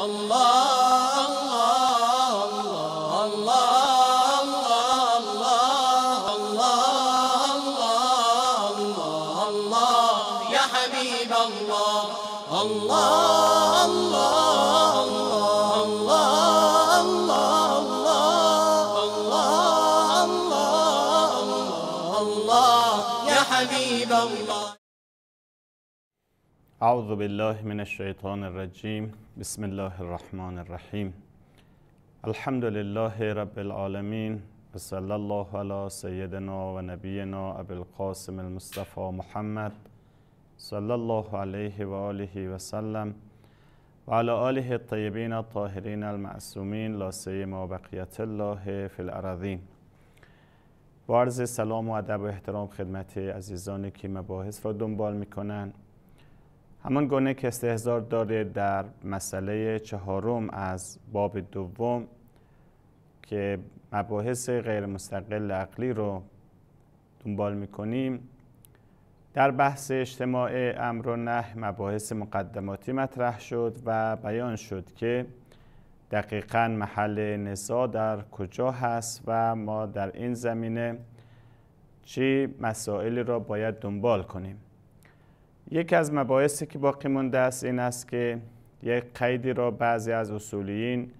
Allah اعوذ بالله من الشیطان الرجیم بسم الله الرحمن الرحیم الحمد لله رب العالمین و الله علی سیدنا و نبینا ابو القاسم المصطفی محمد صلی الله علیه و آله و سلم و علی آله الطیبین الطاهرین المعصومین لا سیما بقیت الله فی الارضین با عرض سلام و ادب و احترام خدمت عزیزانی که مباحث را دنبال میکنند همان گونه که استهزار داره در مسئله چهارم از باب دوم که مباحث غیر مستقل عقلی رو دنبال میکنیم در بحث اجتماع امر و نه مباحث مقدماتی مطرح شد و بیان شد که دقیقا محل نزاع در کجا هست و ما در این زمینه چی مسائلی را باید دنبال کنیم یکی از مباحثی که باقی مونده است این است که یک قیدی را بعضی از اصولیین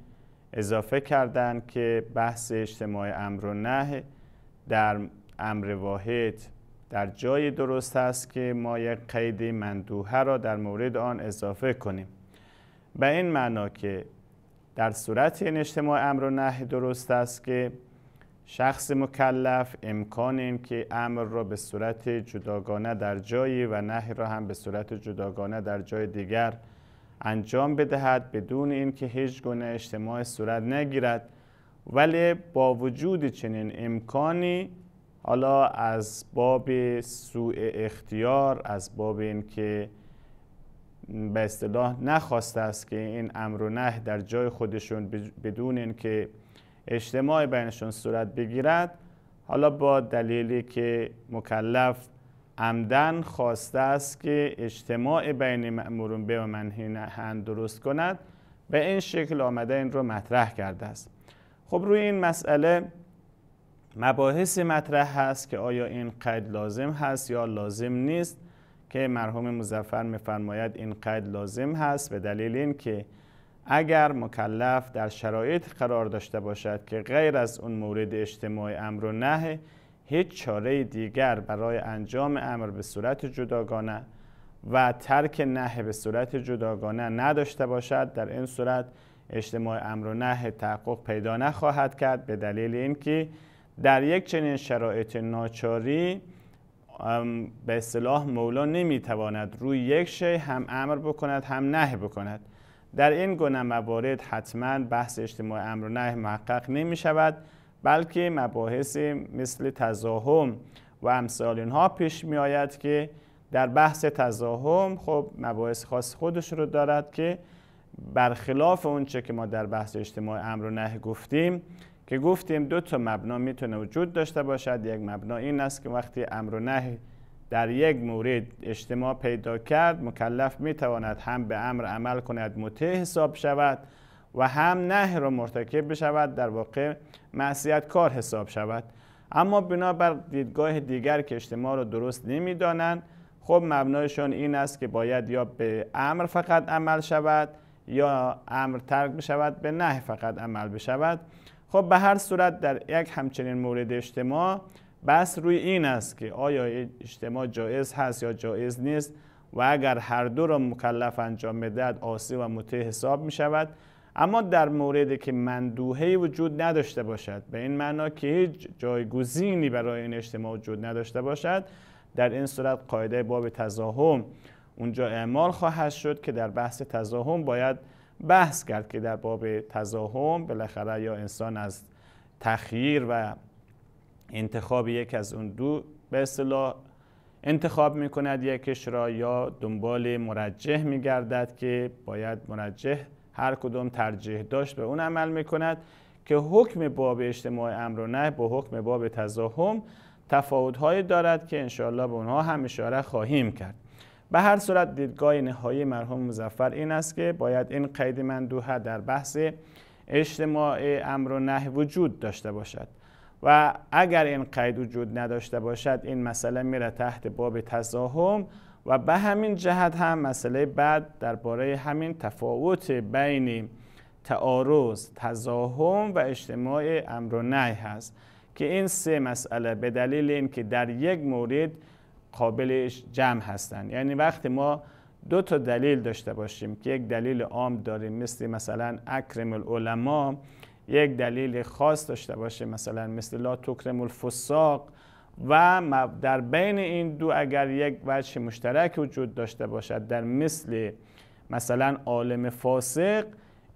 اضافه کردند که بحث اجتماع امر و نه در امر واحد در جای درست است که ما یک قید مندوهه را در مورد آن اضافه کنیم به این معنا که در صورت این اجتماع امر و نه درست است که شخص مکلف امکان که امر را به صورت جداگانه در جایی و نهی را هم به صورت جداگانه در جای دیگر انجام بدهد بدون اینکه هیچ گونه اجتماع صورت نگیرد ولی با وجود چنین امکانی حالا از باب سوء اختیار از باب اینکه به اصطلاح نخواسته است که این امر و نه در جای خودشون بدون اینکه اجتماع بینشون صورت بگیرد حالا با دلیلی که مکلف عمدن خواسته است که اجتماع بین مأمورون به و منهی هند درست کند به این شکل آمده این رو مطرح کرده است خب روی این مسئله مباحث مطرح هست که آیا این قید لازم هست یا لازم نیست که مرحوم مزفر میفرماید این قید لازم هست به دلیل اینکه اگر مکلف در شرایط قرار داشته باشد که غیر از اون مورد اجتماعی امر و نه هیچ چاره دیگر برای انجام امر به صورت جداگانه و ترک نه به صورت جداگانه نداشته باشد در این صورت اجتماع امر و نه تحقق پیدا نخواهد کرد به دلیل اینکه در یک چنین شرایط ناچاری به اصطلاح مولا نمیتواند روی یک شی هم امر بکند هم نه بکند در این گونه موارد حتما بحث اجتماع امر و نهی محقق نمی شود بلکه مباحث مثل تزاهم و امثال اینها پیش می آید که در بحث تزاهم خب مباحث خاص خودش رو دارد که برخلاف اونچه که ما در بحث اجتماع امر و نهی گفتیم که گفتیم دو تا مبنا میتونه وجود داشته باشد یک مبنا این است که وقتی امر و نهی در یک مورد اجتماع پیدا کرد مکلف می تواند هم به امر عمل کند مته حساب شود و هم نه را مرتکب بشود در واقع معصیت کار حساب شود اما بنابر دیدگاه دیگر که اجتماع را درست نمی دانند خب مبنایشون این است که باید یا به امر فقط عمل شود یا امر ترک بشود به نه فقط عمل بشود خب به هر صورت در یک همچنین مورد اجتماع بس روی این است که آیا اجتماع جایز هست یا جایز نیست و اگر هر دو را مکلف انجام بدهد آسی و مطیع حساب می شود اما در موردی که مندوهی وجود نداشته باشد به این معنا که هیچ جایگزینی برای این اجتماع وجود نداشته باشد در این صورت قاعده باب تزاهم اونجا اعمال خواهد شد که در بحث تزاهم باید بحث کرد که در باب تزاهم بالاخره یا انسان از تخییر و انتخاب یک از اون دو به اصطلاح انتخاب می کند یکش را یا دنبال مرجح می گردد که باید مرجح هر کدوم ترجیح داشت به اون عمل می کند که حکم باب اجتماع امر و نه با حکم باب تزاهم تفاوتهایی دارد که انشاءالله به اونها هم اشاره خواهیم کرد به هر صورت دیدگاه نهایی مرحوم مزفر این است که باید این قید مندوها در بحث اجتماع امر و نه وجود داشته باشد و اگر این قید وجود نداشته باشد این مسئله میره تحت باب تزاهم و به همین جهت هم مسئله بعد درباره همین تفاوت بین تعارض، تزاهم و اجتماع امر و هست که این سه مسئله به دلیل که در یک مورد قابل جمع هستند یعنی وقتی ما دو تا دلیل داشته باشیم که یک دلیل عام داریم مثل مثلا اکرم العلماء یک دلیل خاص داشته باشه مثلا مثل لا تکرم الفساق و در بین این دو اگر یک وجه مشترک وجود داشته باشد در مثل مثلا عالم فاسق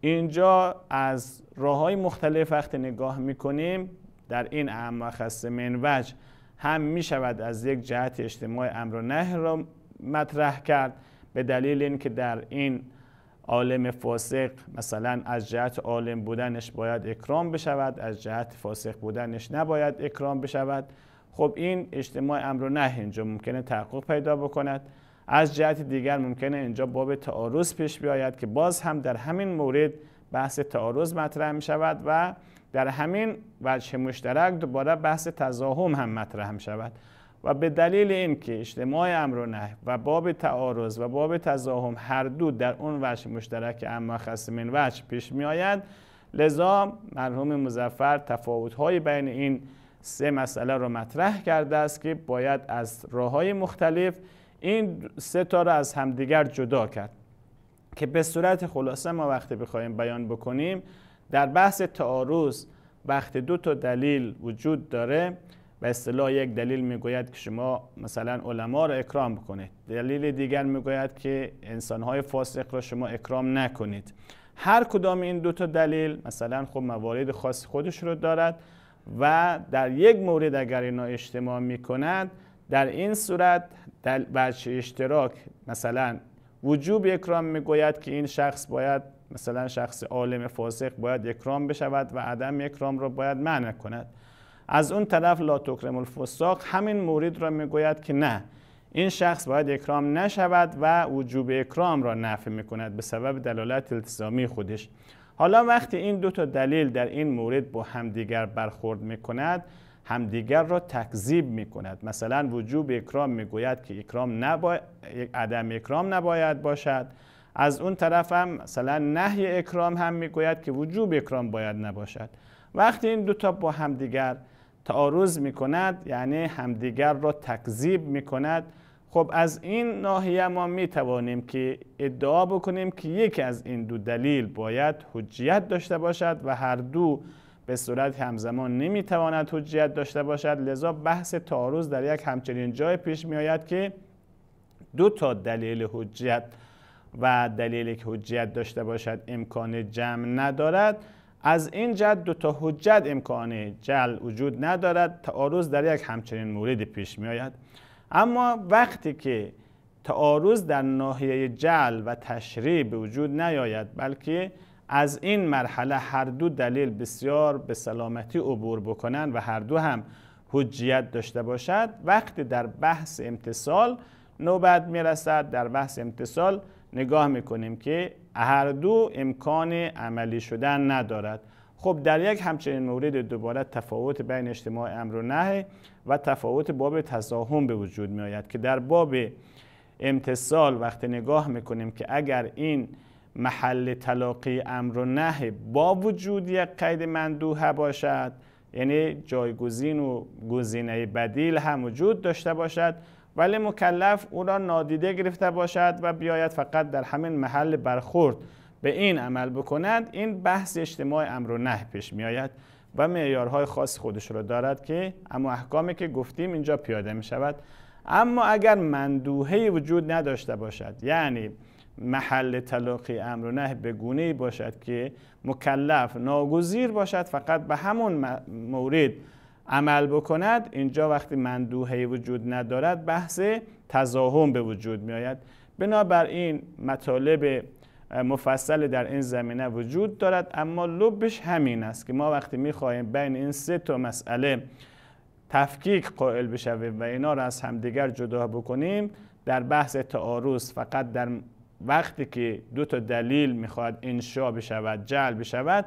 اینجا از راه های مختلف وقت نگاه میکنیم در این اهم خص من وجه هم می شود از یک جهت اجتماع امر و را مطرح کرد به دلیل اینکه در این عالم فاسق مثلا از جهت عالم بودنش باید اکرام بشود از جهت فاسق بودنش نباید اکرام بشود خب این اجتماع امر و نه اینجا ممکنه تحقق پیدا بکند از جهت دیگر ممکنه اینجا باب تعارض پیش بیاید که باز هم در همین مورد بحث تعارض مطرح می شود و در همین وجه مشترک دوباره بحث تزاهم هم مطرح می شود و به دلیل اینکه اجتماع امر و نه و باب تعارض و باب تزاهم هر دو در اون وجه مشترک اما خصمین وجه پیش می آید لذا مرحوم مزفر های بین این سه مسئله رو مطرح کرده است که باید از راه های مختلف این سه تا را از همدیگر جدا کرد که به صورت خلاصه ما وقتی بخوایم بیان بکنیم در بحث تعارض وقتی دو تا دلیل وجود داره به اصطلاح یک دلیل میگوید که شما مثلا علما را اکرام بکنید دلیل دیگر میگوید که انسانهای فاسق را شما اکرام نکنید هر کدام این دو تا دلیل مثلا خب موارد خاص خودش رو دارد و در یک مورد اگر اینا اجتماع میکنند در این صورت در بچه اشتراک مثلا وجوب اکرام میگوید که این شخص باید مثلا شخص عالم فاسق باید اکرام بشود و عدم اکرام را باید منع کند از اون طرف لا تکرم الفساق همین مورد را میگوید که نه این شخص باید اکرام نشود و وجوب اکرام را نفی میکند به سبب دلالت التزامی خودش حالا وقتی این دو تا دلیل در این مورد با همدیگر برخورد میکند همدیگر را تکذیب میکند مثلا وجوب اکرام میگوید که اکرام عدم اکرام نباید باشد از اون طرف هم مثلا نهی اکرام هم میگوید که وجوب اکرام باید نباشد وقتی این دو تا با همدیگر تعارض می کند یعنی همدیگر را تکذیب می کند خب از این ناحیه ما می توانیم که ادعا بکنیم که یکی از این دو دلیل باید حجیت داشته باشد و هر دو به صورت همزمان نمیتواند حجیت داشته باشد لذا بحث تعارض در یک همچنین جای پیش می آید که دو تا دلیل حجیت و دلیلی که حجیت داشته باشد امکان جمع ندارد از این جد دو تا حجت امکان جل وجود ندارد تعارض در یک همچنین موردی پیش می آید اما وقتی که تعارض در ناحیه جل و تشریع به وجود نیاید بلکه از این مرحله هر دو دلیل بسیار به سلامتی عبور بکنند و هر دو هم حجیت داشته باشد وقتی در بحث امتصال نوبت میرسد در بحث امتصال نگاه میکنیم که هر دو امکان عملی شدن ندارد خب در یک همچنین مورد دوباره تفاوت بین اجتماع امر و نهی و تفاوت باب تصاهم به وجود می آید که در باب امتصال وقتی نگاه میکنیم که اگر این محل تلاقی امر و نهی با وجود یک قید مندوه باشد یعنی جایگزین و گزینه بدیل هم وجود داشته باشد ولی مکلف او را نادیده گرفته باشد و بیاید فقط در همین محل برخورد به این عمل بکند این بحث اجتماع امر و نه پیش میآید و معیارهای خاص خودش را دارد که اما احکامی که گفتیم اینجا پیاده می شود اما اگر مندوهی وجود نداشته باشد یعنی محل تلاقی امر و نه به گونه باشد که مکلف ناگزیر باشد فقط به همون مورد عمل بکند اینجا وقتی مندوهی وجود ندارد بحث تزاهم به وجود می آید بنابراین مطالب مفصل در این زمینه وجود دارد اما لبش همین است که ما وقتی می خواهیم بین این سه تا مسئله تفکیک قائل بشویم و اینا را از همدیگر جدا بکنیم در بحث تعارض فقط در وقتی که دو تا دلیل میخواد انشا بشود جعل بشود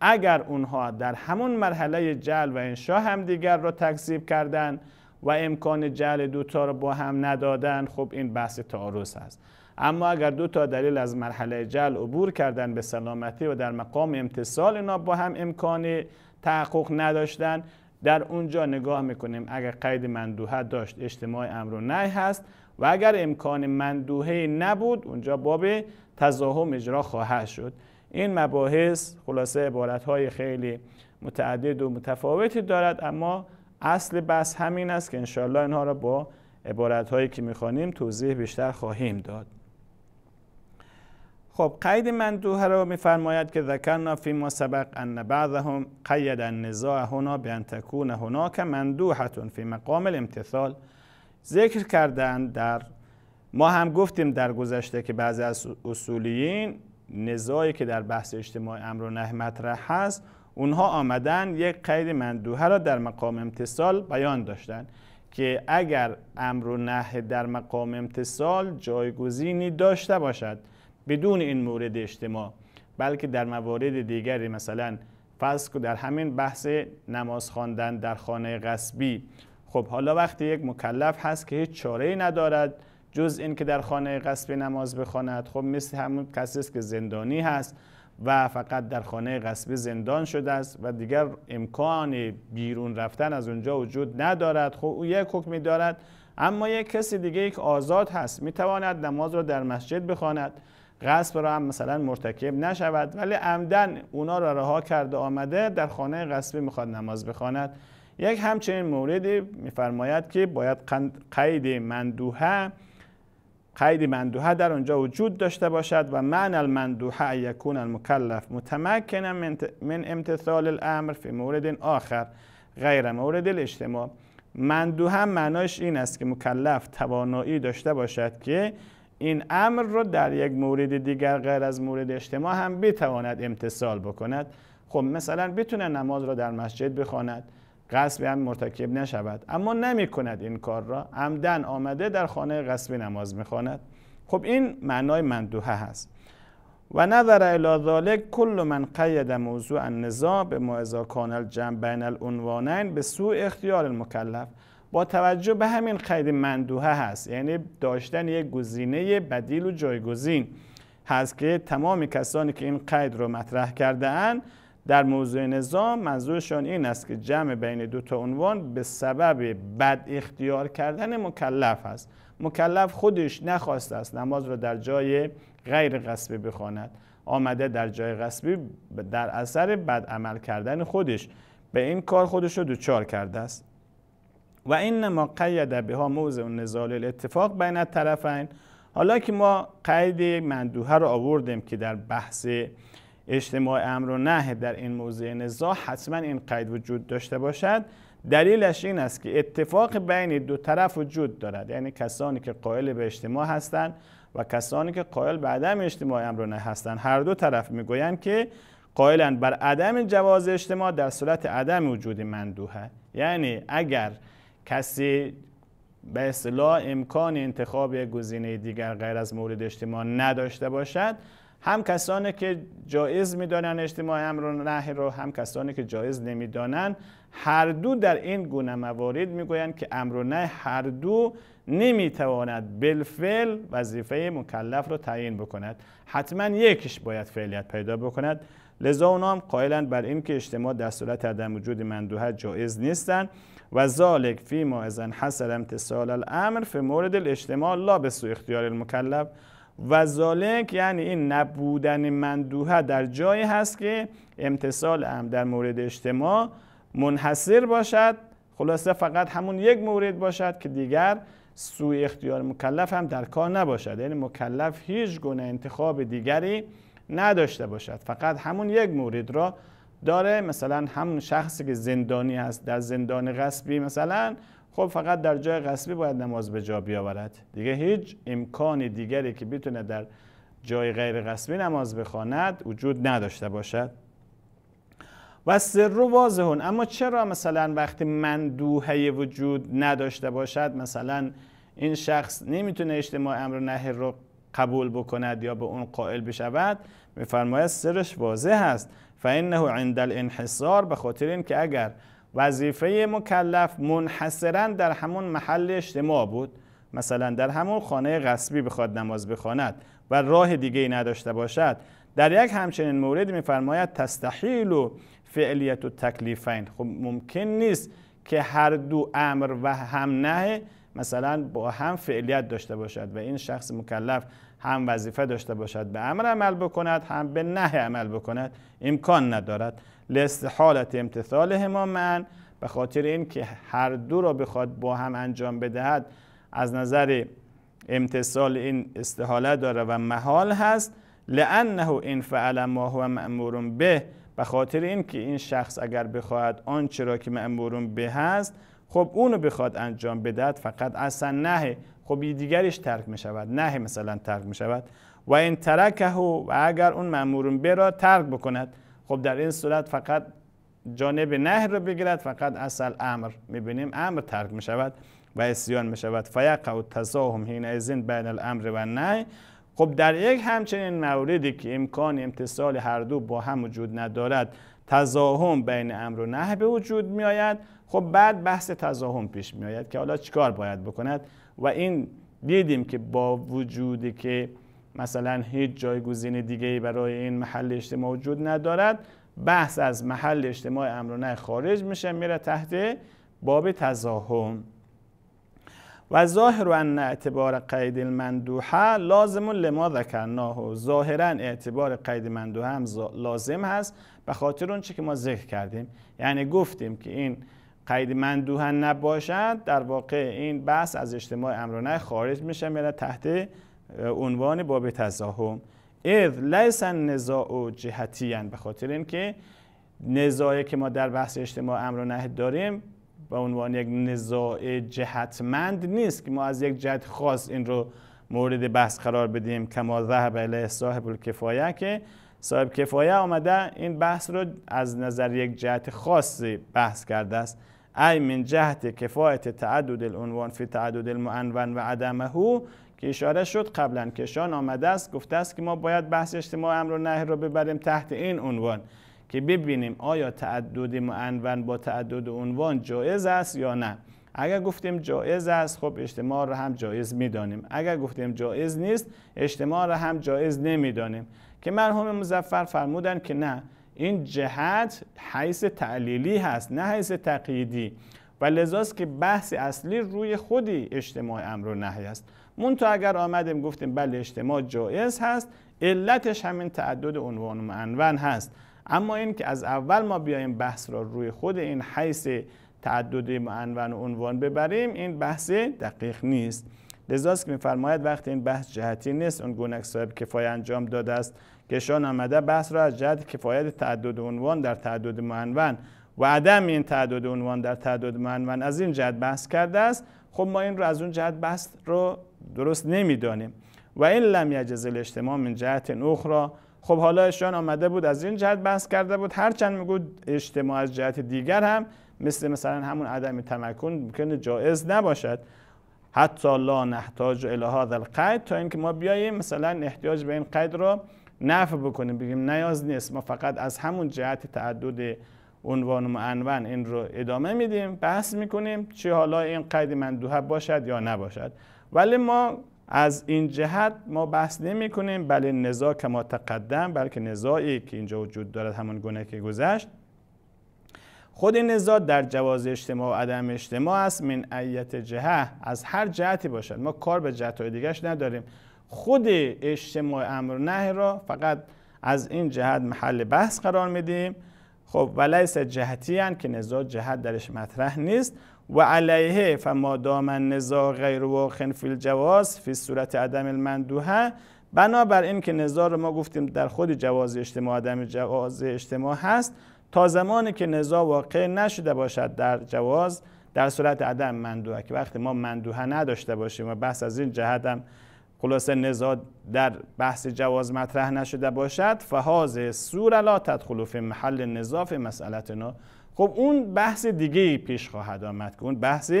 اگر اونها در همون مرحله جل و انشا دیگر را تکذیب کردن و امکان جل دوتا را با هم ندادن خب این بحث تعارض است اما اگر دو تا دلیل از مرحله جل عبور کردن به سلامتی و در مقام امتصال اینا با هم امکان تحقق نداشتن در اونجا نگاه میکنیم اگر قید مندوهه داشت اجتماع امر و نهی هست و اگر امکان مندوحه نبود اونجا باب تزاهم اجرا خواهد شد این مباحث خلاصه های خیلی متعدد و متفاوتی دارد اما اصل بس همین است که انشاءالله اینها را با هایی که میخوانیم توضیح بیشتر خواهیم داد خب قید مندوه را میفرماید که ذکرنا فی ما سبق ان بعضهم قید النزاع هنا به ان تکون هناک مندوحتون فی مقام الامتثال ذکر کردن در ما هم گفتیم در گذشته که بعضی از اصولیین نزایی که در بحث اجتماع امر و نهی مطرح هست اونها آمدن یک قید مندوه را در مقام امتصال بیان داشتند که اگر امر و نهی در مقام امتصال جایگزینی داشته باشد بدون این مورد اجتماع بلکه در موارد دیگری مثلا فرض در همین بحث نماز خواندن در خانه غصبی خب حالا وقتی یک مکلف هست که هیچ چاره ای ندارد جز این که در خانه قصبی نماز بخواند خب مثل همون کسی است که زندانی هست و فقط در خانه قصبی زندان شده است و دیگر امکان بیرون رفتن از اونجا وجود ندارد خب او یک حکمی دارد اما یک کسی دیگه یک آزاد هست میتواند نماز را در مسجد بخواند غصب را هم مثلا مرتکب نشود ولی عمدن اونا را رها کرده آمده در خانه غصبی میخواد نماز بخواند یک همچنین موردی میفرماید که باید قید مندوهه قید مندوحه در آنجا وجود داشته باشد و معنی المندوحه یکون المکلف متمکن من امتثال الامر فی مورد آخر غیر مورد الاجتماع مندوحه معناش این است که مکلف توانایی داشته باشد که این امر را در یک مورد دیگر غیر از مورد اجتماع هم بتواند امتثال بکند خب مثلا بتونه نماز را در مسجد بخواند قصبی هم مرتکب نشود اما نمی کند این کار را عمدن آمده در خانه قصبی نماز میخواند خب این معنای مندوحه هست و نظر الی ذالک کل من قید موضوع النزاع به معزا کان جمع بین العنوانین به سو اختیار المکلف با توجه به همین قید مندوحه هست یعنی داشتن یک گزینه بدیل و جایگزین هست که تمام کسانی که این قید رو مطرح کرده اند در موضوع نظام منظورشان این است که جمع بین دو تا عنوان به سبب بد اختیار کردن مکلف است مکلف خودش نخواسته است نماز را در جای غیر غصبی بخواند آمده در جای غصبی در اثر بد عمل کردن خودش به این کار خودش را دچار کرده است و انما قید بها موضع نزال اتفاق بین طرفین حالا که ما قید مندوهه را آوردیم که در بحث اجتماع امر و نه در این موضع نزاع حتما این قید وجود داشته باشد دلیلش این است که اتفاق بین دو طرف وجود دارد یعنی کسانی که قائل به اجتماع هستند و کسانی که قائل به عدم اجتماع امر و هستند هر دو طرف میگویند که قائلند بر عدم جواز اجتماع در صورت عدم وجود مندوحه یعنی اگر کسی به اصطلاح امکان انتخاب گزینه دیگر غیر از مورد اجتماع نداشته باشد هم کسانی که جایز میدانن اجتماع امر و نهی را هم کسانی که جایز نمیدانن هر دو در این گونه موارد میگویند که امر و نهی هر دو نمیتواند بالفعل وظیفه مکلف رو تعیین بکند حتما یکیش باید فعلیت پیدا بکند لذا اونا هم قائلند بر این که اجتماع در صورت عدم وجود مندوه جایز نیستند و ذالک فی ما ازن حسر امتصال الامر فی مورد الاجتماع لا به سو اختیار المکلف و ذالک یعنی این نبودن مندوه در جایی هست که امتصال هم در مورد اجتماع منحصر باشد خلاصه فقط همون یک مورد باشد که دیگر سوی اختیار مکلف هم در کار نباشد یعنی مکلف هیچ گونه انتخاب دیگری نداشته باشد فقط همون یک مورد را داره مثلا همون شخصی که زندانی هست در زندان غصبی مثلا خب فقط در جای غصبی باید نماز به جا بیاورد دیگه هیچ امکان دیگری که بتونه در جای غیر غصبی نماز بخواند وجود نداشته باشد و سر رو واضحون اما چرا مثلا وقتی مندوهه وجود نداشته باشد مثلا این شخص نمیتونه اجتماع امر نهی رو قبول بکند یا به اون قائل بشود میفرماید سرش واضح است فانه عند الانحصار به خاطر اینکه اگر وظیفه مکلف منحصرا در همون محل اجتماع بود مثلا در همون خانه غصبی بخواد نماز بخواند و راه دیگه ای نداشته باشد در یک همچنین مورد میفرماید تستحیل و فعلیت و تکلیفین خب ممکن نیست که هر دو امر و هم نه مثلا با هم فعلیت داشته باشد و این شخص مکلف هم وظیفه داشته باشد به امر عمل بکند هم به نه عمل بکند امکان ندارد لاستحالت امتثالهما من به خاطر اینکه هر دو را بخواد با هم انجام بدهد از نظر امتثال این استحاله داره و محال هست لانه این فعل ما هو مأمور به به خاطر اینکه این شخص اگر بخواهد آنچه را که مأمور به هست خب اونو بخواد انجام بدهد فقط اصلا نه خب یه دیگرش ترک می شود نه مثلا ترک می شود و این ترکه و اگر اون مأمور به را ترک بکند خب در این صورت فقط جانب نهر رو بگیرد فقط اصل امر میبینیم امر ترک میشود و اسیان میشود فیق و تزاهم هین ازین بین الامر و نه خب در یک همچنین موردی که امکان امتصال هر دو با هم وجود ندارد تزاهم بین امر و نه به وجود میآید خب بعد بحث تزاهم پیش میآید که حالا چیکار باید بکند و این دیدیم که با وجودی که مثلا هیچ جایگزین دیگری برای این محل اجتماع وجود ندارد بحث از محل اجتماع امرون خارج میشه میره تحت باب تزاهم و ظاهر ان اعتبار قید المندوحه لازم لما ذکرناه ظاهرا اعتبار قید مندوحه هم لازم هست به خاطر اون چی که ما ذکر کردیم یعنی گفتیم که این قید مندوحه نباشد در واقع این بحث از اجتماع امرانه خارج میشه میره تحت عنوان باب تزاهم اذ لیس نزاع جهتیان به خاطر اینکه نزاعی که ما در بحث اجتماع امر و نهی داریم به عنوان یک نزاع جهتمند نیست که ما از یک جهت خاص این رو مورد بحث قرار بدیم کما ذهب الیه صاحب الکفایه که صاحب کفایه آمده این بحث رو از نظر یک جهت خاصی بحث کرده است ای من جهت کفایت تعدد العنوان فی تعدد المعنون و عدمه که اشاره شد قبلا کشان آمده است گفته است که ما باید بحث اجتماع امر و نهی را ببریم تحت این عنوان که ببینیم آیا تعدد معنون با تعدد عنوان جایز است یا نه اگر گفتیم جایز است خب اجتماع را هم جایز میدانیم اگر گفتیم جایز نیست اجتماع را هم جایز نمیدانیم که مرحوم مزفر فرمودن که نه این جهت حیث تعلیلی هست نه حیث تقییدی و لذاست که بحث اصلی روی خودی اجتماع امر و نهی است تا اگر آمدیم گفتیم بله اجتماع جایز هست علتش همین تعدد عنوان و معنون هست اما این که از اول ما بیایم بحث را روی خود این حیث تعدد معنون و عنوان ببریم این بحث دقیق نیست لذاست که میفرماید وقتی این بحث جهتی نیست اون گونک صاحب کفایه انجام داده است که شان آمده بحث را از جهت کفایت تعدد عنوان در تعدد معنون و عدم این تعدد عنوان در تعدد معنون از این جهت بحث کرده است خب ما این از اون جهت بحث رو درست نمیدانیم و این لم یجز الاجتماع من جهت اخرى خب حالا اشان آمده بود از این جهت بحث کرده بود هرچند میگو اجتماع از جهت دیگر هم مثل مثلا همون عدم تمکن ممکن جائز نباشد حتی لا نحتاج الی هذا القید تا اینکه ما بیاییم مثلا احتیاج به این قید را نفع بکنیم بگیم نیاز نیست ما فقط از همون جهت تعدد عنوان و معنون این رو ادامه میدیم بحث میکنیم چه حالا این قید مندوه باشد یا نباشد ولی ما از این جهت ما بحث نمی کنیم بله که ما تقدم بلکه نزاعی که اینجا وجود دارد همان گونه که گذشت خود نزا در جواز اجتماع و عدم اجتماع است من ایت جهه از هر جهتی باشد ما کار به جهت های دیگرش نداریم خود اجتماع امر نه را فقط از این جهت محل بحث قرار میدیم خب ولیس جهتی هن که نزاع جهت درش مطرح نیست و علیه فما دامن النزاع غیر واقع فی الجواز فی صورت عدم المندوحه بنابر این که نزاع رو ما گفتیم در خود جواز اجتماع عدم جواز اجتماع هست تا زمانی که نزاع واقع نشده باشد در جواز در صورت عدم مندوحه که وقتی ما مندوحه نداشته باشیم و بحث از این جهت هم خلاصه نزاع در بحث جواز مطرح نشده باشد فهاز سور لا تدخلو فی محل نزاع فی مسئلتنا خب اون بحث دیگه پیش خواهد آمد که اون بحث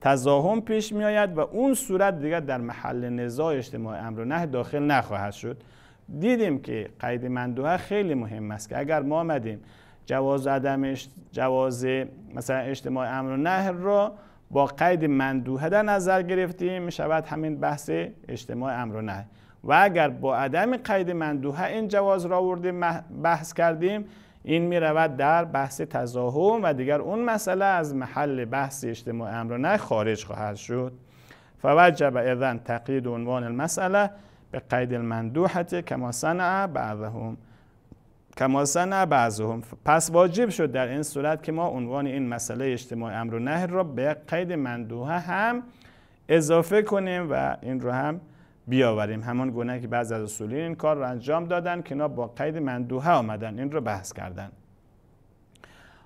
تزاهم پیش آید و اون صورت دیگر در محل نزاع اجتماع امر و نه داخل نخواهد شد دیدیم که قید مندوه خیلی مهم است که اگر ما آمدیم جواز عدم جواز مثلا اجتماع امر و نه را با قید مندوه در نظر گرفتیم می شود همین بحث اجتماع امر و نه و اگر با عدم قید مندوه این جواز را آوردیم بحث کردیم این میرود در بحث تزاهم و دیگر اون مسئله از محل بحث اجتماع نه خارج خواهد شد فوجب اذن تقیید عنوان المسئله به قید المندوحت کما صنع بعضهم بعضهم پس واجب شد در این صورت که ما عنوان این مسئله اجتماع امر و را به قید مندوحه هم اضافه کنیم و این رو هم بیاوریم همان گونه که بعض از اصولی این کار را انجام دادن که نه با قید مندوحه آمدن این رو بحث کردن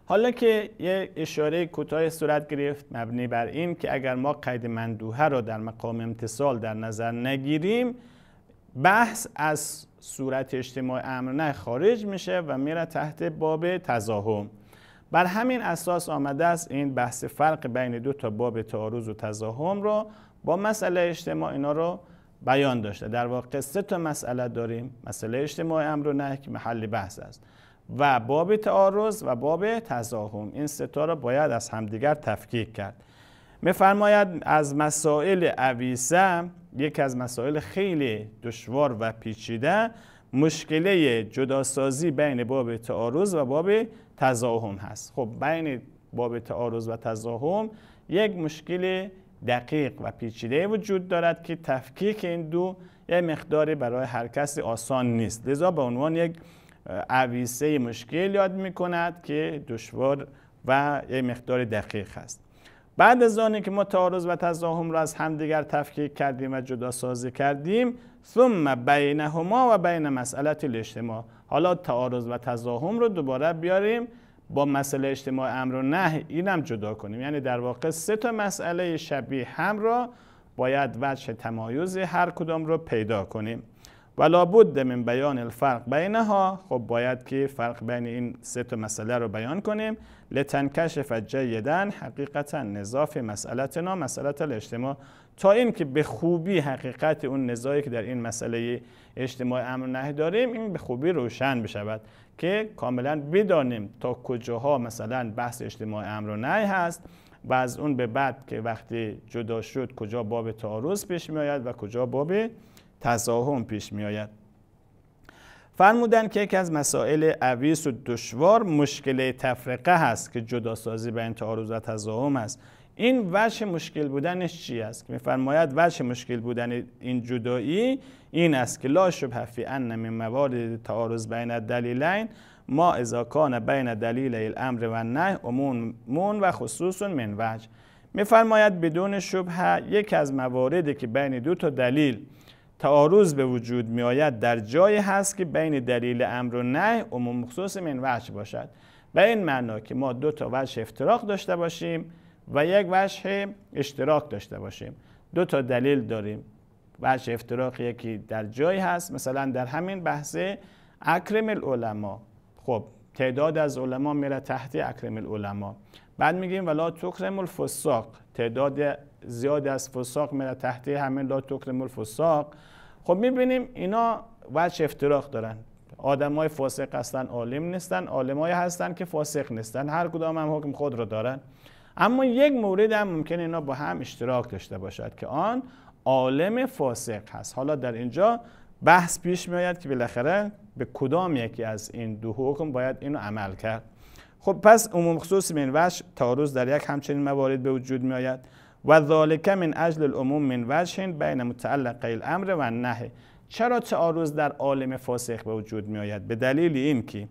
حالا که یه اشاره کوتاه صورت گرفت مبنی بر این که اگر ما قید مندوها را در مقام امتصال در نظر نگیریم بحث از صورت اجتماع نه خارج میشه و میره تحت باب تزاهم بر همین اساس آمده است این بحث فرق بین دو تا باب تعارض و تزاهم رو با مسئله اجتماع اینا رو بیان داشته در واقع سه تا مسئله داریم مسئله اجتماع امر و نهی محل بحث است و باب تعارض و باب تزاحم این سه تا را باید از همدیگر تفکیک کرد میفرماید از مسائل اویسه یک از مسائل خیلی دشوار و پیچیده مشکله جداسازی بین باب تعارض و باب تزاحم هست خب بین باب تعارض و تزاحم یک مشکل دقیق و پیچیده وجود دارد که تفکیک این دو یه مقداری برای هر کسی آسان نیست لذا به عنوان یک عویسه مشکل یاد می کند که دشوار و یک مقدار دقیق است بعد از آنی که ما تعارض و تزاهم را از همدیگر تفکیک کردیم و جدا سازی کردیم ثم بینهما و بین مسئله الاجتماع حالا تعارض و تزاهم رو دوباره بیاریم با مسئله اجتماع امر و نه اینم جدا کنیم یعنی در واقع سه تا مسئله شبیه هم را باید وجه تمایز هر کدام را پیدا کنیم و لابد من بیان الفرق بینها خب باید که فرق بین این سه تا مسئله رو بیان کنیم لتنکشف جیدا حقیقتا نظاف مسئلتنا مسئلت الاجتماع تا این که به خوبی حقیقت اون نزاعی که در این مسئله اجتماع امر نهی داریم این به خوبی روشن بشود که کاملا بدانیم تا کجاها مثلا بحث اجتماع امر و نهی هست و از اون به بعد که وقتی جدا شد کجا باب تعارض پیش می آید و کجا باب تزاهم پیش می آید فرمودن که یکی از مسائل عویس و دشوار مشکل تفرقه هست که جداسازی بین تعارض و تزاهم است این وجه مشکل بودنش چی است که میفرماید وجه مشکل بودن این جدایی این است که لا شبه فی ان من موارد تعارض بین دلیلین ما اذا کان بین دلیل الامر و نه عموم و خصوص من وجه میفرماید بدون شبه یکی از مواردی که بین دو تا دلیل تعارض به وجود می آید در جایی هست که بین دلیل امر و نه عموم خصوص من وجه باشد به این معنا که ما دو تا وجه افتراق داشته باشیم و یک وجه اشتراک داشته باشیم دو تا دلیل داریم وجه افتراق یکی در جایی هست مثلا در همین بحث اکرم العلماء خب تعداد از علما میره تحت اکرم العلماء بعد میگیم ولا تکرم الفساق تعداد زیاد از فساق میره تحت همین لا تکرم الفساق خب میبینیم اینا وجه افتراق دارن آدمای فاسق هستن عالم نیستن های هستن که فاسق نیستن هر کدام هم حکم خود رو دارن اما یک مورد هم ممکنه اینا با هم اشتراک داشته باشد که آن عالم فاسق هست حالا در اینجا بحث پیش آید که بالاخره به کدام یکی از این دو حکم باید اینو عمل کرد خب پس عموم خصوص من وجه تعارض در یک همچنین موارد به وجود می آید و ذالک من اجل العموم من وجه بین متعلق الامر و نهی چرا تعارض در عالم فاسق به وجود می آید به دلیل این که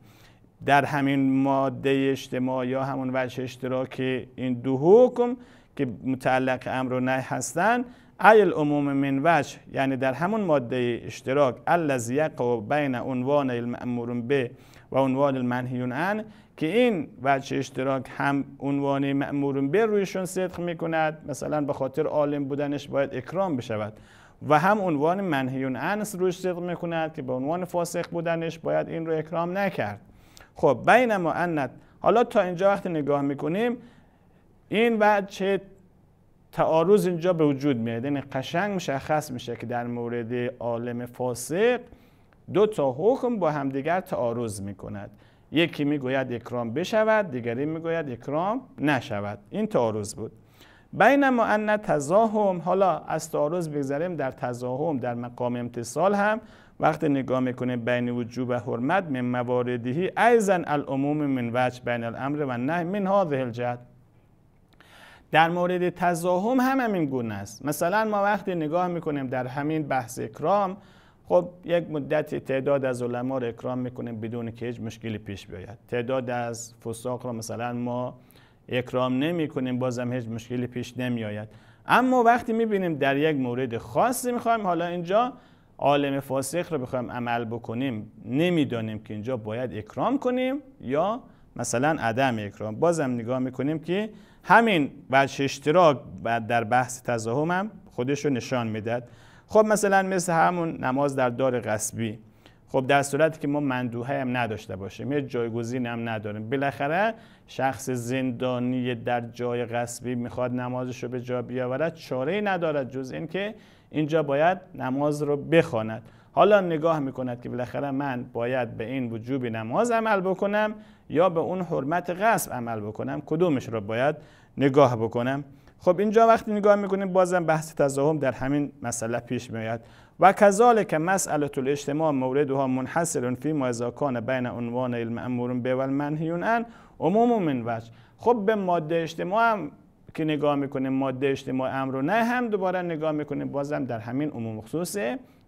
در همین ماده اجتماع یا همون وجه اشتراک این دو حکم که متعلق امر و نهی هستند ایل عموم من وجه یعنی در همون ماده اشتراک الذی یقع بین عنوان المأمور به و عنوان المنهیون عن که این وجه اشتراک هم عنوان مأمور به رویشون صدق میکند مثلا به خاطر عالم بودنش باید اکرام بشود و هم عنوان منهیون عن رویش صدق میکند که به عنوان فاسق بودنش باید این رو اکرام نکرد خب بین ما حالا تا اینجا وقتی نگاه میکنیم این چه تعارض اینجا به وجود میاد یعنی قشنگ مشخص میشه که در مورد عالم فاسق دو تا حکم با همدیگر تعارض میکند یکی میگوید اکرام بشود دیگری میگوید اکرام نشود این تعارض بود بین ما تزاهم حالا از تعارض بگذریم در تزاهم در مقام امتصال هم وقتی نگاه میکنه بین وجوب و حرمت من مواردهی ایزن العموم من وجه بین الامر و نه من هذه جد در مورد تزاهم هم همین گونه است مثلا ما وقتی نگاه میکنیم در همین بحث اکرام خب یک مدت تعداد از علما رو اکرام میکنیم بدون که هیچ مشکلی پیش بیاید تعداد از فساق را مثلا ما اکرام نمی کنیم بازم هیچ مشکلی پیش نمی آید اما وقتی میبینیم در یک مورد خاصی میخوایم حالا اینجا عالم فاسق رو بخوایم عمل بکنیم نمیدانیم که اینجا باید اکرام کنیم یا مثلا عدم اکرام بازم نگاه میکنیم که همین وجه اشتراک در بحث تزاهم هم خودش رو نشان میداد خب مثلا مثل همون نماز در دار غصبی خب در صورتی که ما مندوهه هم نداشته باشیم یه جایگزین هم نداریم بالاخره شخص زندانی در جای غصبی میخواد نمازش رو به جا بیاورد چاره ندارد جز اینکه اینجا باید نماز رو بخواند حالا نگاه میکند که بالاخره من باید به این وجوب نماز عمل بکنم یا به اون حرمت غصب عمل بکنم کدومش رو باید نگاه بکنم خب اینجا وقتی نگاه میکنیم بازم بحث تزاهم در همین مسئله پیش میاد و که مسئله مورد موردها منحصر فی ما اذا بین عنوان امورون به والمنهیون عن عموم من وجه خب به ماده اجتماع هم که نگاه میکنه ماده اجتماع امر و نه هم دوباره نگاه میکنه بازم در همین عموم خصوص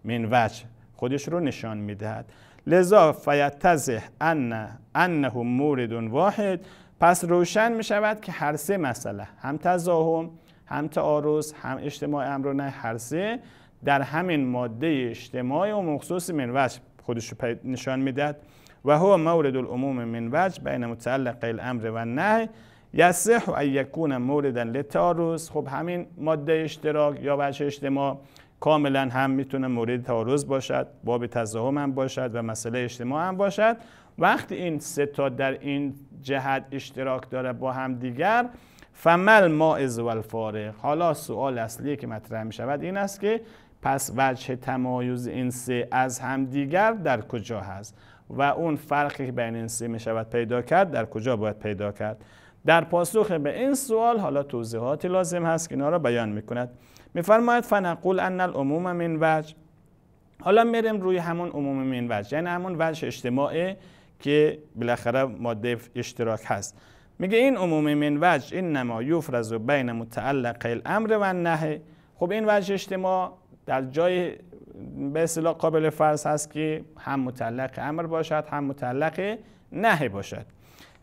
منوج خودش رو نشان میدهد لذا فیتزه ان انه مورد واحد پس روشن میشود که هر سه مسئله هم تزاهم هم تعارض هم اجتماع امر و نه هر سه در همین ماده اجتماع و مخصوص منوج خودش رو نشان میدهد و هو مورد العموم منوج بین متعلق الامر و نه یصح و یکون موردا لتاروز خب همین ماده اشتراک یا وجه اجتماع کاملا هم میتونه مورد تاروز باشد باب تزاهم هم باشد و مسئله اجتماع هم باشد وقتی این سه تا در این جهت اشتراک داره با هم دیگر فمل ما از الفارق حالا سوال اصلی که مطرح می شود این است که پس وجه تمایز این سه از همدیگر در کجا هست و اون فرقی که بین این سه می شود پیدا کرد در کجا باید پیدا کرد در پاسخ به این سوال حالا توضیحات لازم هست که اینا را بیان میکند میفرماید فنقول ان العموم من وجه حالا میریم روی همون عموم من وجه یعنی همون وجه اجتماعی که بالاخره ماده اشتراک هست میگه این عموم من وجه این نما یفرز بین متعلق الامر و نهی خب این وجه اجتماع در جای به اصطلاح قابل فرض هست که هم متعلق امر باشد هم متعلق نهی باشد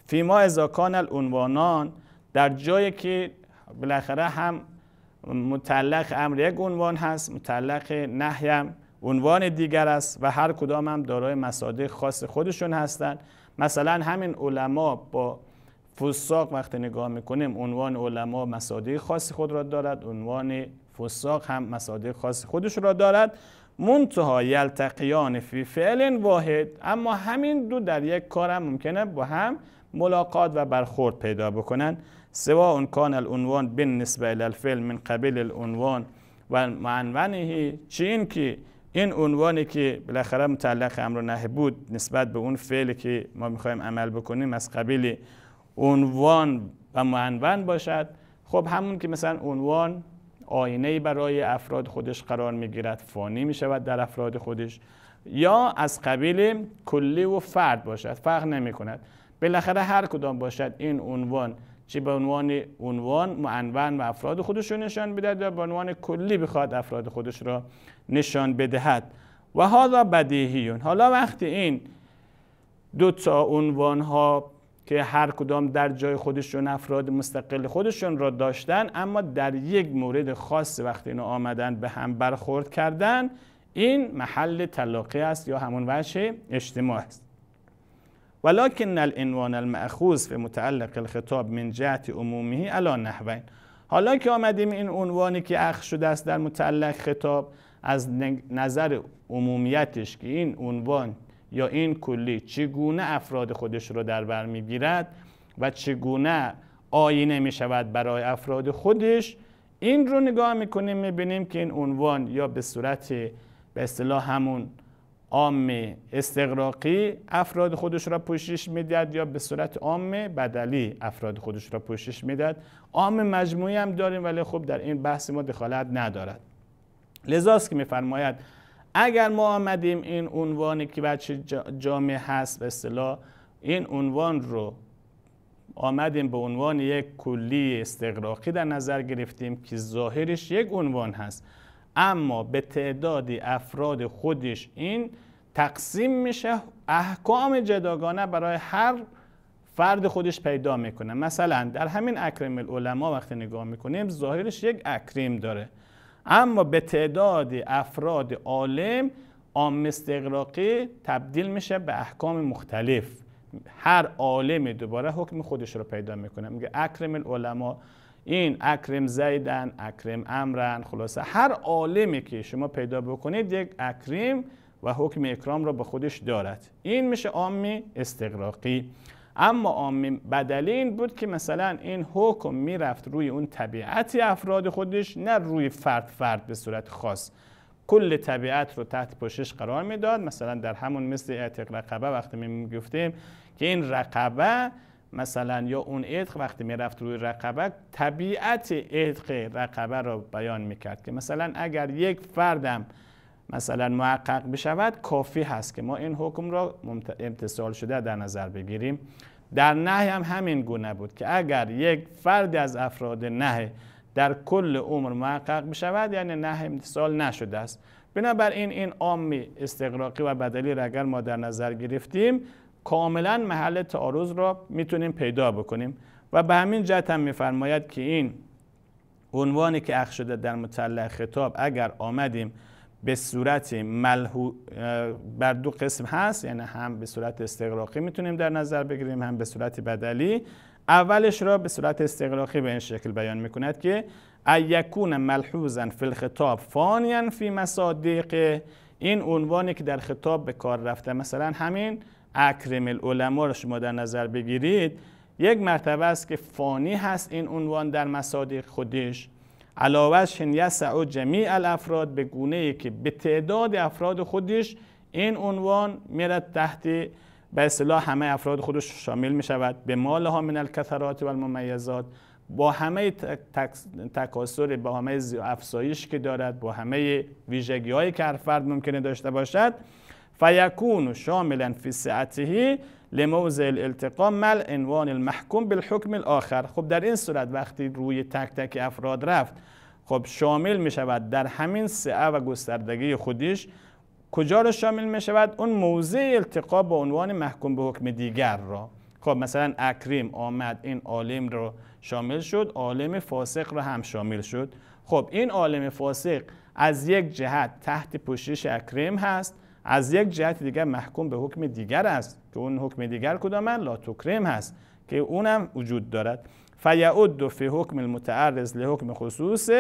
فیما ازاکان العنوانان در جایی که بالاخره هم متعلق امر یک عنوان هست متعلق نحیم عنوان دیگر است و هر کدام هم دارای مصادیق خاص خودشون هستند مثلا همین علما با فساق وقتی نگاه میکنیم عنوان علما مصادیق خاص خود را دارد عنوان فساق هم مصادیق خاص خودش را دارد منتها یلتقیان فی فعل واحد اما همین دو در یک کار هم ممکنه با هم ملاقات و برخورد پیدا بکنن اون کان العنوان بالنسبه نسبه الفعل من قبیل العنوان و معنونهی چی این که این عنوانی که بالاخره متعلق امر نهی بود نسبت به اون فعلی که ما میخوایم عمل بکنیم از قبیل عنوان و معنون باشد خب همون که مثلا عنوان آینه برای افراد خودش قرار میگیرد فانی میشود در افراد خودش یا از قبیل کلی و فرد باشد فرق نمی کند بالاخره هر کدام باشد این عنوان چه به عنوان عنوان معنون و افراد خودش رو نشان بدهد و به عنوان کلی بخواد افراد خودش را نشان بدهد و هذا بدیهیون حالا وقتی این دو تا عنوان ها که هر کدام در جای خودشون افراد مستقل خودشون را داشتن اما در یک مورد خاص وقتی اینو آمدن به هم برخورد کردن این محل تلاقی است یا همون وجه اجتماع است ولكن العنوان المأخوذ في متعلق الخطاب من جهت عمومه الان نحوین حالا که آمدیم این عنوانی که اخ شده است در متعلق خطاب از نظر عمومیتش که این عنوان یا این کلی چگونه افراد خودش رو در بر میگیرد و چگونه آینه می شود برای افراد خودش این رو نگاه میکنیم میبینیم که این عنوان یا به صورت به اصطلاح همون عام استقراقی افراد خودش را پوشش میدهد یا به صورت عام بدلی افراد خودش را پوشش میدهد عام مجموعی هم داریم ولی خب در این بحث ما دخالت ندارد لذاست که میفرماید اگر ما آمدیم این عنوانی که بچه جامعه هست به اصطلاح این عنوان رو آمدیم به عنوان یک کلی استقراقی در نظر گرفتیم که ظاهرش یک عنوان هست اما به تعدادی افراد خودش این تقسیم میشه احکام جداگانه برای هر فرد خودش پیدا میکنه مثلا در همین اکرم العلماء وقتی نگاه میکنیم ظاهرش یک اکریم داره اما به تعداد افراد عالم عام استقراقی تبدیل میشه به احکام مختلف هر عالم دوباره حکم خودش رو پیدا میکنه میگه اکرم العلماء این اکرم زیدن اکرم امرن خلاصه هر عالمی که شما پیدا بکنید یک اکرم و حکم اکرام را به خودش دارد این میشه عامی استقراقی اما عامی بدلی این بود که مثلا این حکم میرفت روی اون طبیعت افراد خودش نه روی فرد فرد به صورت خاص کل طبیعت رو تحت پوشش قرار میداد مثلا در همون مثل اعتق رقبه وقتی می که این رقبه مثلا یا اون عتق وقتی میرفت روی رقبه طبیعت عتق رقبه را بیان میکرد که مثلا اگر یک فردم مثلا محقق بشود کافی هست که ما این حکم را امتصال شده در نظر بگیریم در نهی هم همین گونه بود که اگر یک فرد از افراد نه در کل عمر محقق بشود یعنی نه امتصال نشده است بنابراین این عام استقراقی و بدلی را اگر ما در نظر گرفتیم کاملا محل تعارض را میتونیم پیدا بکنیم و به همین جهت هم میفرماید که این عنوانی که اخ شده در مطلع خطاب اگر آمدیم به صورت ملحو بر دو قسم هست یعنی هم به صورت استقراقی میتونیم در نظر بگیریم هم به صورت بدلی اولش را به صورت استقراقی به این شکل بیان میکند که ایکون ملحوظا فی الخطاب فانیا فی مصادیق این عنوانی که در خطاب به کار رفته مثلا همین اکرم العلماء را شما در نظر بگیرید یک مرتبه است که فانی هست این عنوان در مصادیق خودش علاوه شن سعود جمیع الافراد به گونه ای که به تعداد افراد خودش این عنوان میرد تحت به اصطلاح همه افراد خودش شامل می شود به مال ها من الکثرات و الممیزات با همه تکاسر با همه افزایش که دارد با همه ویژگی های که هر فرد ممکنه داشته باشد فیکون شاملا فی سعته لموضع الالتقا مل عنوان المحکوم بالحکم الاخر خب در این صورت وقتی روی تک تک افراد رفت خب شامل می شود در همین سعه و گستردگی خودش کجا رو شامل می شود اون موضع التقا با عنوان محکوم به حکم دیگر را خب مثلا اکریم آمد این عالم رو شامل شد عالم فاسق رو هم شامل شد خب این عالم فاسق از یک جهت تحت پوشش اکریم هست از یک جهت دیگر محکوم به حکم دیگر است که اون حکم دیگر کدام لا هست که اونم وجود دارد فیعد فی حکم المتعرض لحکم خصوص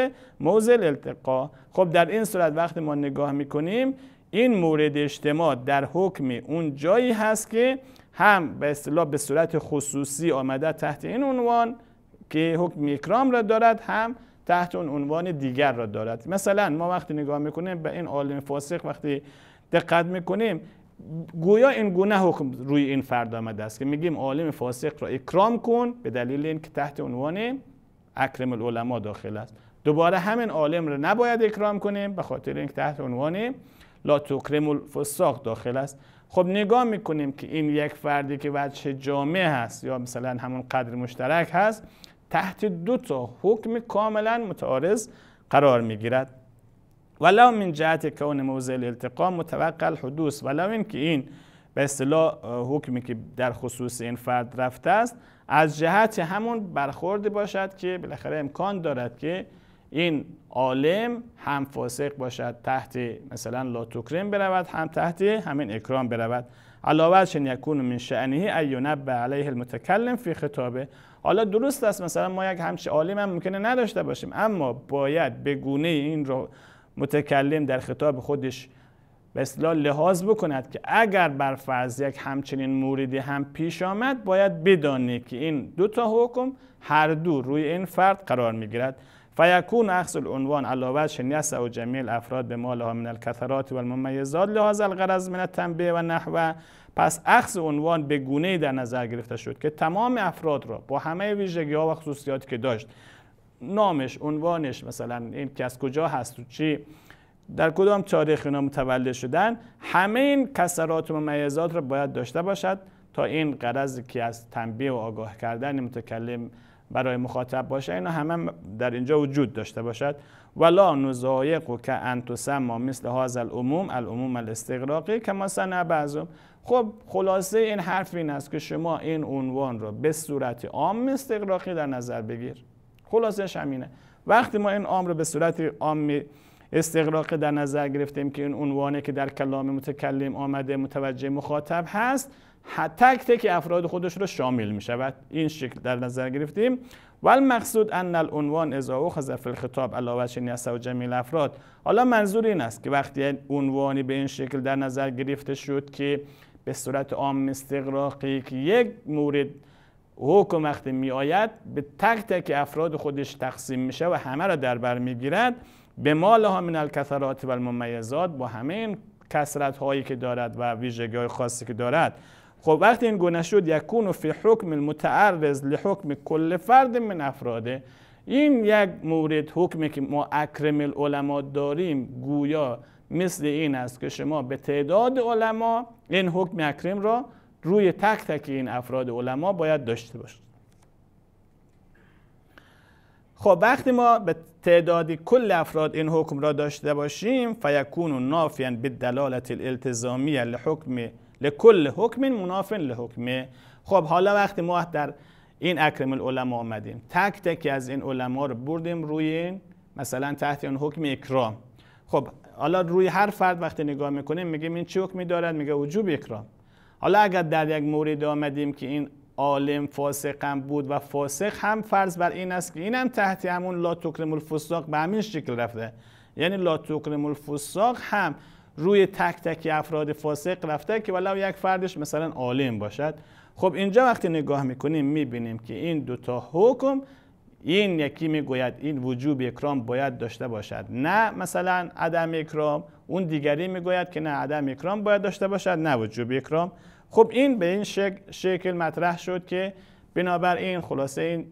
موضع الالتقا خب در این صورت وقتی ما نگاه میکنیم این مورد اجتماع در حکم اون جایی هست که هم به اصطلاح به صورت خصوصی آمده تحت این عنوان که حکم اکرام را دارد هم تحت اون عنوان دیگر را دارد مثلا ما وقتی نگاه میکنیم به این عالم فاسق وقتی دقت میکنیم گویا این گونه حکم روی این فرد آمده است که میگیم عالم فاسق را اکرام کن به دلیل اینکه تحت عنوان اکرم العلماء داخل است دوباره همین عالم را نباید اکرام کنیم به خاطر اینکه تحت عنوان لا تکرم الفساق داخل است خب نگاه میکنیم که این یک فردی که وجه جامعه هست یا مثلا همون قدر مشترک هست تحت دو تا حکم کاملا متعارض قرار میگیرد ولو من جهت کون موضع الالتقا متوقع الحدوث ولو اینکه این به اصطلاح حکمی که در خصوص این فرد رفته است از جهت همون برخوردی باشد که بالاخره امکان دارد که این عالم هم فاسق باشد تحت مثلا لا برود هم تحت همین اکرام برود علاوه شن یکون من شأنه ایونب به علیه المتکلم فی خطابه حالا درست است مثلا ما یک همچه عالم هم ممکنه نداشته باشیم اما باید به گونه این رو متکلم در خطاب خودش به اصطلاح لحاظ بکند که اگر بر فرض یک همچنین موردی هم پیش آمد باید بدانی که این دو تا حکم هر دو روی این فرد قرار می گیرد فیکون اخص العنوان علاوه شنیس و جمیل افراد به مالها من الکثرات و الممیزات لحاظ الغرض من التنبیه و نحوه پس اخص عنوان به گونه در نظر گرفته شد که تمام افراد را با همه ویژگی ها و خصوصیاتی که داشت نامش عنوانش مثلا این که از کجا هست و چی در کدام تاریخ اینا متولد شدن همه این کسرات و ممیزات را باید داشته باشد تا این قرض که از تنبیه و آگاه کردن متکلم برای مخاطب باشه اینا همه در اینجا وجود داشته باشد ولا نزایق که انتسما مثل هاز العموم العموم الاستقراقی که مثلا بعضم خب خلاصه این حرف این است که شما این عنوان را به صورت عام استقراقی در نظر بگیر خلاصش همینه وقتی ما این امر به صورت عامی استقراق در نظر گرفتیم که این عنوانه که در کلام متکلم آمده متوجه مخاطب هست تک تک افراد خودش رو شامل می شود این شکل در نظر گرفتیم و المقصود ان العنوان ازا و فی الخطاب علاوه وجه از و جمیل افراد حالا منظور این است که وقتی عنوانی به این شکل در نظر گرفته شد که به صورت عام استقراقی که یک مورد حکم وقتی میآید به تک تک افراد خودش تقسیم میشه و همه را در بر میگیرد به مال ها من الکثرات و الممیزات با همه این کسرت هایی که دارد و ویژگی های خاصی که دارد خب وقتی این گونه شد یکون فی حکم المتعرض لحکم کل فرد من افراده این یک مورد حکمی که ما اکرم العلما داریم گویا مثل این است که شما به تعداد علما این حکم اکرم را روی تک تک این افراد علما باید داشته باشد خب وقتی ما به تعدادی کل افراد این حکم را داشته باشیم فیکون نافین به دلالت الالتزامی لحکم لکل حکم منافن لحکم خب حالا وقتی ما در این اکرم العلماء آمدیم تک تک از این علما رو بردیم روی مثلا تحت اون حکم اکرام خب حالا روی هر فرد وقتی نگاه میکنیم میگیم این چه حکمی دارد میگه وجوب اکرام حالا اگر در یک مورد آمدیم که این عالم فاسق هم بود و فاسق هم فرض بر این است که این هم تحت همون لا تکرم الفساق به همین شکل رفته یعنی لا تکرم الفساق هم روی تک تک افراد فاسق رفته که ولو یک فردش مثلا عالم باشد خب اینجا وقتی نگاه میکنیم میبینیم که این دوتا حکم این یکی میگوید این وجوب اکرام باید داشته باشد نه مثلا عدم اکرام اون دیگری میگوید که نه عدم اکرام باید داشته باشد نه وجوب اکرام خب این به این شکل مطرح شد که بنابراین خلاصه این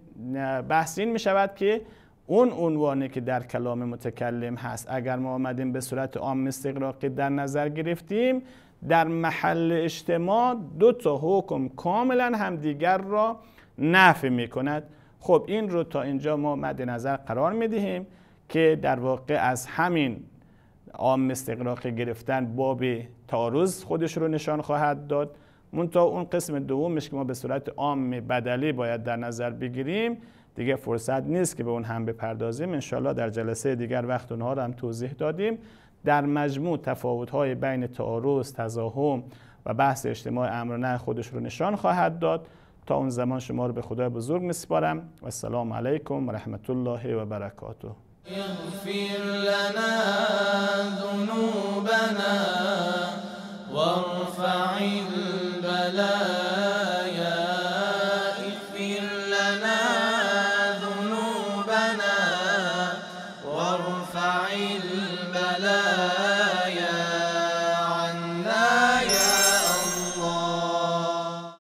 بحث این می شود که اون عنوانی که در کلام متکلم هست اگر ما آمدیم به صورت عام استقراقی در نظر گرفتیم در محل اجتماع دو تا حکم کاملا همدیگر را نفی می کند خب این رو تا اینجا ما مد نظر قرار می دهیم که در واقع از همین عام استقراقی گرفتن باب تاروز خودش رو نشان خواهد داد منتها اون قسم دومش که ما به صورت عام بدلی باید در نظر بگیریم دیگه فرصت نیست که به اون هم بپردازیم انشالله در جلسه دیگر وقت اونها رو هم توضیح دادیم در مجموع تفاوت‌های بین تعارض، تزاحم و بحث اجتماع نه خودش رو نشان خواهد داد تا اون زمان شما رو به خدای بزرگ میسپارم و السلام علیکم و رحمت الله و برکاته لا